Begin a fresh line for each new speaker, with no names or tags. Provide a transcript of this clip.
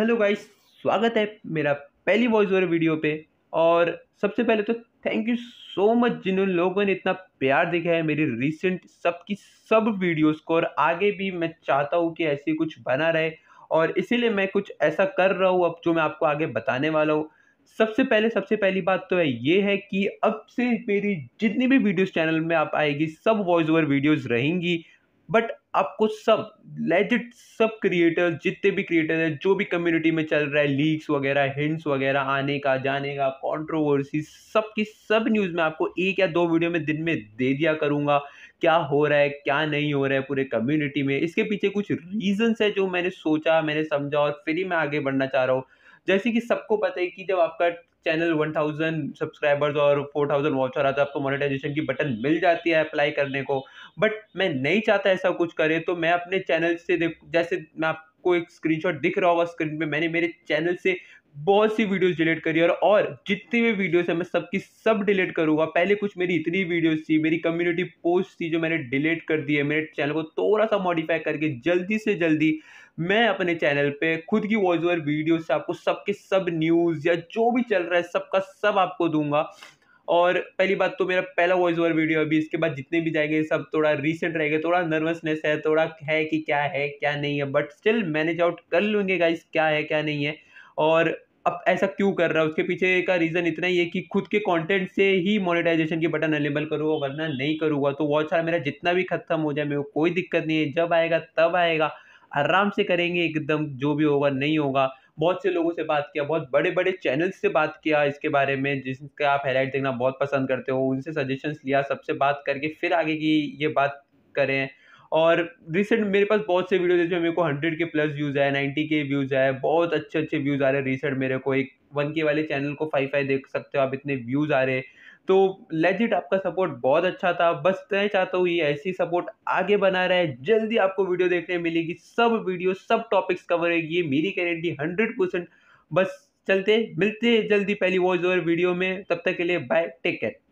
hello guys स्वागत है मेरा पहली वॉइस ओवर वीडियो पे और सबसे पहले तो थैंक यू सो मच जिन लोगों ने इतना प्यार दिखाया है मेरी रिसेंट सबकी सब वीडियोस को और आगे भी मैं चाहता हूँ कि ऐसे कुछ बना रहे और इसीलिए मैं कुछ ऐसा कर रहा हूँ अब जो मैं आपको आगे बताने वाला हूँ सबसे पहले सबसे पहली बात तो है ये है कि अब से मेरी जितनी भी वीडियोस चैनल में आप आएगी सब वॉइस ओवर वीडियोस रहेंगी बट आपको सब लेजिट सब क्रिएटर्स जितने भी क्रिएटर्स हैं जो भी कम्युनिटी में चल रहा है लीक्स वगैरह हिंट्स वगैरह आने का जाने का कॉन्ट्रोवर्सी सब की सब न्यूज़ में आपको एक या दो वीडियो में दिन में दे दिया करूँगा क्या हो रहा है क्या नहीं हो रहा है पूरे कम्युनिटी में इसके पीछे कुछ रीजंस है जो मैंने सोचा मैंने समझा और फिर ही मैं आगे बढ़ना चाह रहा हूँ जैसे कि सबको पता है कि जब आपका चैनल 1000 सब्सक्राइबर्स और 4000 वॉच हो रहा था आपको मोनेटाइजेशन की बटन मिल जाती है अप्लाई करने को बट मैं नहीं चाहता ऐसा कुछ करे तो मैं अपने चैनल से देख जैसे मैं आपको एक स्क्रीनशॉट दिख रहा होगा स्क्रीन पे मैंने मेरे चैनल से बहुत सी वीडियोस डिलीट करी और, और जितनी भी वीडियोस है मैं सबकी सब डिलीट करूँगा पहले कुछ मेरी इतनी वीडियोस थी मेरी कम्युनिटी पोस्ट थी जो मैंने डिलीट कर दी है मेरे चैनल को थोड़ा सा मॉडिफाई करके जल्दी से जल्दी मैं अपने चैनल पे खुद की वॉइस ओवर वीडियो से आपको सबके सब न्यूज़ या जो भी चल रहा है सबका सब आपको दूंगा और पहली बात तो मेरा पहला वॉइस ओवर वीडियो अभी इसके बाद जितने भी जाएंगे सब थोड़ा रीसेंट रहेगा थोड़ा नर्वसनेस है थोड़ा है कि क्या है क्या नहीं है बट स्टिल मैनेज आउट कर लूँगी गाइस क्या है क्या नहीं है और अब ऐसा क्यों कर रहा है उसके पीछे का रीज़न इतना ही है कि खुद के कंटेंट से ही मोनेटाइजेशन की बटन अनेबल करूँगा वरना नहीं करूँगा तो वॉच सारा मेरा जितना भी ख़त्म हो जाए मेरे को कोई दिक्कत नहीं है जब आएगा तब आएगा आराम से करेंगे एकदम जो भी होगा नहीं होगा बहुत से लोगों से बात किया बहुत बड़े बड़े चैनल्स से बात किया इसके बारे में जिसके आप हाईलाइट देखना बहुत पसंद करते हो उनसे सजेशंस लिया सबसे बात करके फिर आगे की ये बात करें और रिसेंट मेरे पास बहुत से वीडियो है जो मेरे को हंड्रेड के प्लस व्यूज़ आए नाइन्टी के व्यूज़ आए बहुत अच्छे अच्छे व्यूज़ आ रहे हैं रिसेंट मेरे को एक वन के वाले चैनल को फाइव फाइव देख सकते हो आप इतने व्यूज़ आ रहे हैं तो लेजिट आपका सपोर्ट बहुत अच्छा था बस मैं चाहता हूँ ये ऐसी सपोर्ट आगे बना रहा है जल्दी आपको वीडियो देखने मिलेगी सब वीडियो सब टॉपिक्स कवर है ये मेरी गारंटी हंड्रेड परसेंट बस चलते मिलते जल्दी पहली वॉज ओवर वीडियो में तब तक के लिए बाय टेक केयर